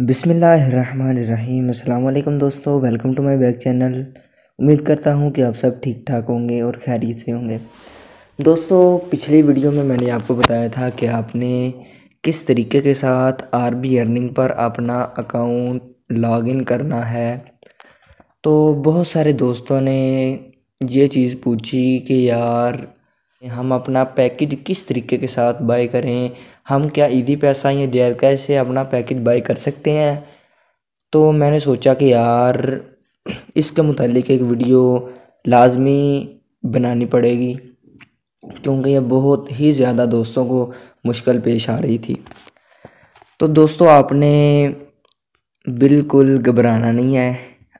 अस्सलाम अल्लाम दोस्तों welcome to my back channel उम्मीद करता हूँ कि आप सब ठीक ठाक होंगे और खैरियत से होंगे दोस्तों पिछली वीडियो में मैंने आपको बताया था कि आपने किस तरीके के साथ आर बी अर्निंग पर अपना अकाउंट लॉगिन करना है तो बहुत सारे दोस्तों ने ये चीज़ पूछी कि यार हम अपना पैकेज किस तरीके के साथ बाय करें हम क्या ईदी पैसा या जैल कैश से अपना पैकेज बाय कर सकते हैं तो मैंने सोचा कि यार इसके मतलब एक वीडियो लाजमी बनानी पड़ेगी क्योंकि यह बहुत ही ज़्यादा दोस्तों को मुश्किल पेश आ रही थी तो दोस्तों आपने बिल्कुल घबराना नहीं है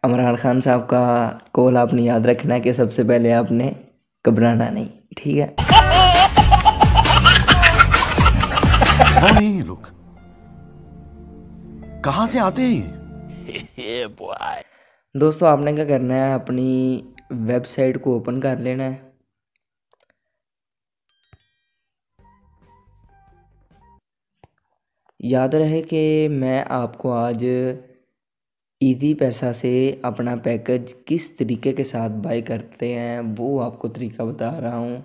इमरान खान साहब का कॉल आपने याद रखना है कि सबसे पहले आपने घबराना नहीं ठीक है वो नहीं रुक कहां से आते हैं ये दोस्तों आपने क्या करना है अपनी वेबसाइट को ओपन कर लेना है याद रहे कि मैं आपको आज ईदी पैसा से अपना पैकेज किस तरीके के साथ बाई करते हैं वो आपको तरीका बता रहा हूँ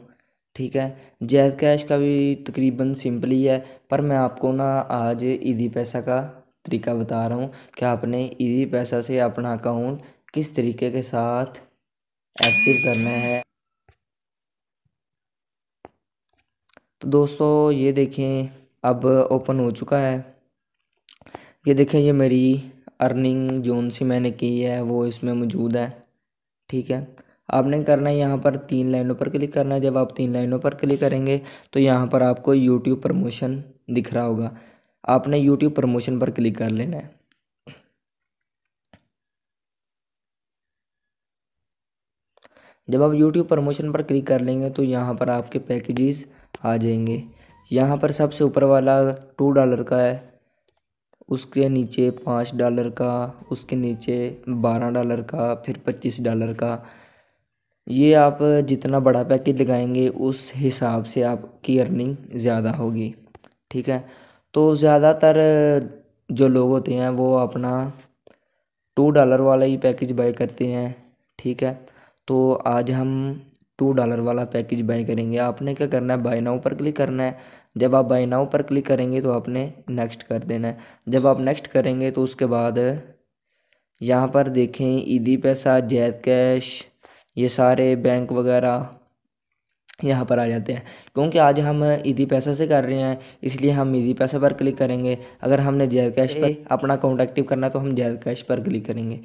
ठीक है जैद कैश का भी तकरीबन ही है पर मैं आपको ना आज ईदी पैसा का तरीका बता रहा हूँ कि आपने ईजी पैसा से अपना अकाउंट किस तरीके के साथ एक्टिव करना है तो दोस्तों ये देखें अब ओपन हो चुका है ये देखें ये मेरी अर्निंग जोन सी मैंने की है वो इसमें मौजूद है ठीक है आपने करना है यहाँ पर तीन लाइनों पर क्लिक करना है जब आप तीन लाइनों पर क्लिक करेंगे तो यहाँ पर आपको यूट्यूब प्रमोशन दिख रहा होगा आपने यूट्यूब प्रमोशन पर क्लिक कर लेना है जब आप यूट्यूब प्रमोशन पर क्लिक कर लेंगे तो यहाँ पर आपके पैकेजेस आ जाएंगे यहाँ पर सबसे ऊपर वाला टू डॉलर का है उसके नीचे पाँच डॉलर का उसके नीचे बारह डॉलर का फिर पच्चीस डॉलर का ये आप जितना बड़ा पैकेज लगाएंगे उस हिसाब से आपकी अर्निंग ज़्यादा होगी ठीक है तो ज़्यादातर जो लोग होते हैं वो अपना टू डॉलर वाला ही पैकेज बाय करते हैं ठीक है तो आज हम टू डॉलर वाला पैकेज बाय करेंगे आपने क्या करना है बाय नाउ पर क्लिक करना है जब आप बाय नाउ पर क्लिक करेंगे तो आपने नेक्स्ट कर देना है जब आप नेक्स्ट करेंगे तो उसके बाद यहाँ पर देखें ईदी पैसा जैद कैश ये सारे बैंक वगैरह यहाँ पर आ जाते हैं क्योंकि आज हम ईदी पैसा से कर रहे हैं इसलिए हम ईदी पैसा पर क्लिक करेंगे अगर हमने जैद कैश पर अपना अकाउंट एक्टिव करना है तो हम जैद कैश पर क्लिक करेंगे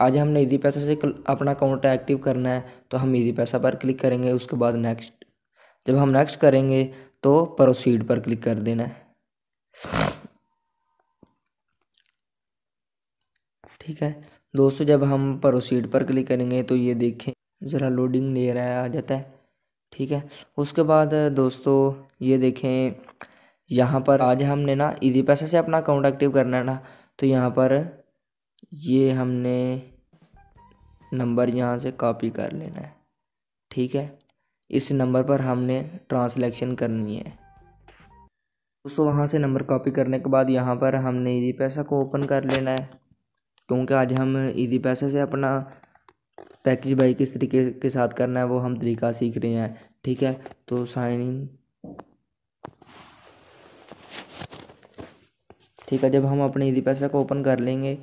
आज हमने इजी पैसा से अपना अकाउंट एक्टिव करना है तो हम इजी पैसा पर क्लिक करेंगे उसके बाद नेक्स्ट जब हम नेक्स्ट करेंगे तो प्रोसीड पर क्लिक कर देना है ठीक है दोस्तों जब हम प्रोसीड पर क्लिक करेंगे तो ये देखें ज़रा लोडिंग ले रहा है आ जाता है ठीक है उसके बाद दोस्तों ये देखें यहाँ पर आज हमने ना इजी पैसा से अपना अकाउंट एक्टिव करना है ना तो यहाँ पर ये हमने नंबर यहाँ से कॉपी कर लेना है ठीक है इस नंबर पर हमने ट्रांसलेक्शन करनी है दोस्तों वहाँ से नंबर कॉपी करने के बाद यहाँ पर हमने ईदी पैसा को ओपन कर लेना है क्योंकि आज हम ईदी पैसे से अपना पैकेज बाई किस तरीके के साथ करना है वो हम तरीका सीख रहे हैं ठीक है तो साइन इन ठीक है जब हम अपने ईदी पैसा को ओपन कर लेंगे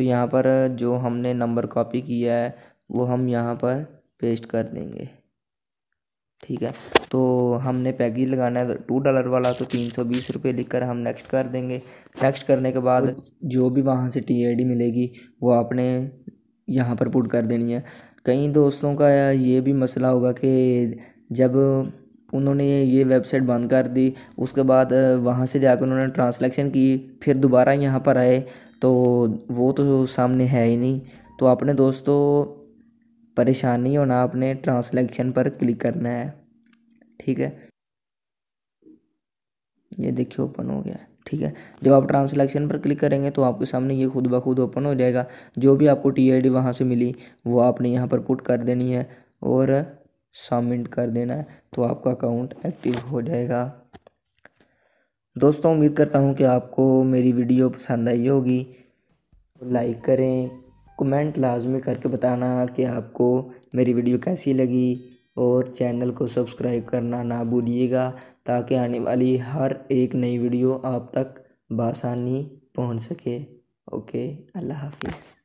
तो यहाँ पर जो हमने नंबर कॉपी किया है वो हम यहाँ पर पेस्ट कर देंगे ठीक है तो हमने पैगी लगाना है टू डॉलर वाला तो तीन सौ बीस रुपये लिख कर हम नेक्स्ट कर देंगे नेक्स्ट करने के बाद जो भी वहाँ से टी आई डी मिलेगी वो आपने यहाँ पर पुट कर देनी है कई दोस्तों का ये भी मसला होगा कि जब उन्होंने ये वेबसाइट बंद कर दी उसके बाद वहाँ से जाकर उन्होंने ट्रांसलेक्शन की फिर दोबारा यहाँ पर आए तो वो तो सामने है ही नहीं तो आपने दोस्तों परेशान नहीं होना आपने ट्रांसलेक्शन पर क्लिक करना है ठीक है ये देखिए ओपन हो गया ठीक है जब आप ट्रांसलेक्शन पर क्लिक करेंगे तो आपके सामने ये खुद ब खुद ओपन हो जाएगा जो भी आपको टी आई डी वहाँ से मिली वो आपने यहाँ पर पुट कर देनी है और सबमिट कर देना है तो आपका अकाउंट एक्टिव हो जाएगा दोस्तों उम्मीद करता हूँ कि आपको मेरी वीडियो पसंद आई होगी लाइक करें कमेंट लाजमी करके बताना कि आपको मेरी वीडियो कैसी लगी और चैनल को सब्सक्राइब करना ना भूलिएगा ताकि आने वाली हर एक नई वीडियो आप तक बासानी पहुंच सके ओके अल्लाह हाफिज़